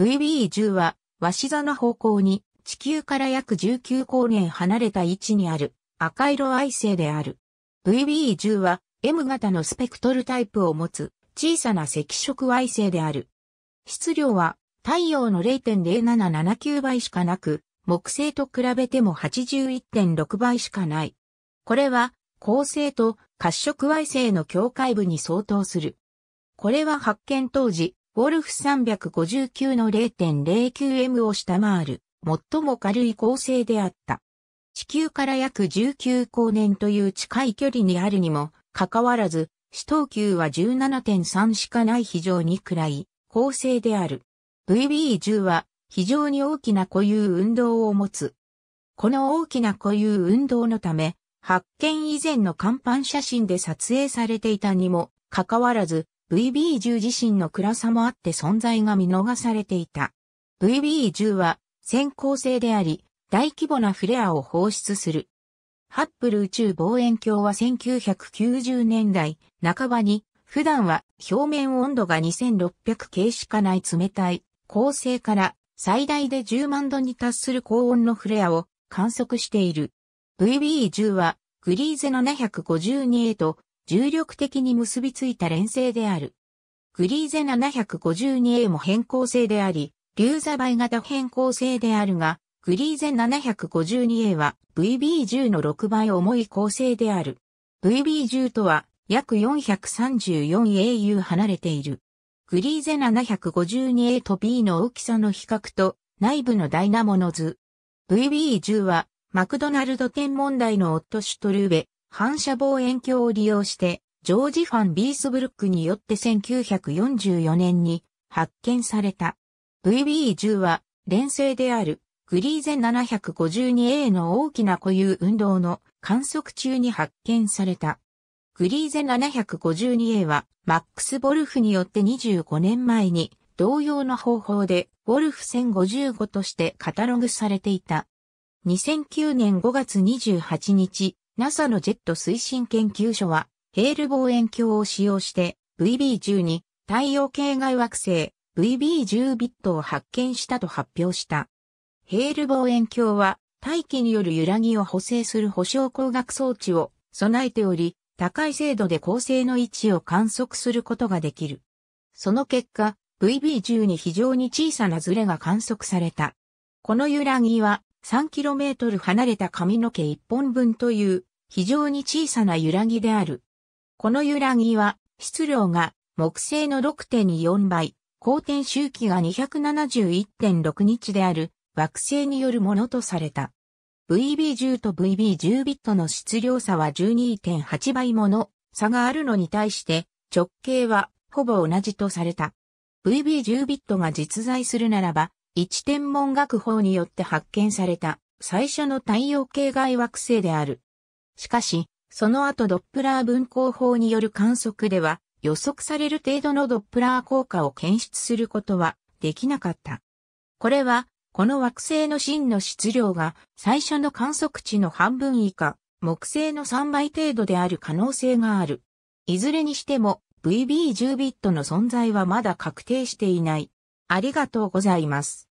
VB10 は、し座の方向に、地球から約19光年離れた位置にある、赤色矮星である。VB10 は、M 型のスペクトルタイプを持つ、小さな赤色矮星である。質量は、太陽の0.0779倍しかなく、木星と比べても81.6倍しかない。これは、恒星と褐色矮星の境界部に相当する。これは発見当時、ゴルフ359の 0.09M を下回る、最も軽い構成であった。地球から約19光年という近い距離にあるにも、かかわらず、四等級は17.3しかない非常に暗い構成である。VB10 は非常に大きな固有運動を持つ。この大きな固有運動のため、発見以前の甲板写真で撮影されていたにもかかわらず、VB10 自身の暗さもあって存在が見逃されていた。VB10 は先行性であり、大規模なフレアを放出する。ハッブル宇宙望遠鏡は1990年代半ばに、普段は表面温度が2600系しかない冷たい恒星から最大で10万度に達する高温のフレアを観測している。VB10 はグリーゼ752へと重力的に結びついた連星である。グリーゼ 752A も変更性であり、ザ座倍型変更性であるが、グリーゼ 752A は VB10 の6倍重い構成である。VB10 とは約 434AU 離れている。グリーゼ 752A と B の大きさの比較と内部のダイナモの図。VB10 はマクドナルド天文台のオットシュトルーベ、反射望遠鏡を利用して、ジョージ・ファン・ビースブルックによって1944年に発見された。VB10 は、連星であるグリーゼン 752A の大きな固有運動の観測中に発見された。グリーゼン 752A は、マックス・ボルフによって25年前に、同様の方法で、ボルフ1055としてカタログされていた。2009年5月28日、NASA のジェット推進研究所は、ヘール望遠鏡を使用して VB12 太陽系外惑星 VB10 ビットを発見したと発表した。ヘール望遠鏡は大気による揺らぎを補正する保証光学装置を備えており、高い精度で恒星の位置を観測することができる。その結果、VB10 に非常に小さなズレが観測された。この揺らぎは 3km 離れた髪の毛1本分という非常に小さな揺らぎである。この揺らぎは、質量が木星の6.24倍、公転周期が271.6日である惑星によるものとされた。VB10 と VB10 ビットの質量差は12.8倍もの差があるのに対して直径はほぼ同じとされた。VB10 ビットが実在するならば、一天文学法によって発見された最初の太陽系外惑星である。しかし、その後ドップラー分光法による観測では、予測される程度のドップラー効果を検出することはできなかった。これは、この惑星の真の質量が最初の観測値の半分以下、木星の3倍程度である可能性がある。いずれにしても VB10 ビットの存在はまだ確定していない。ありがとうございます。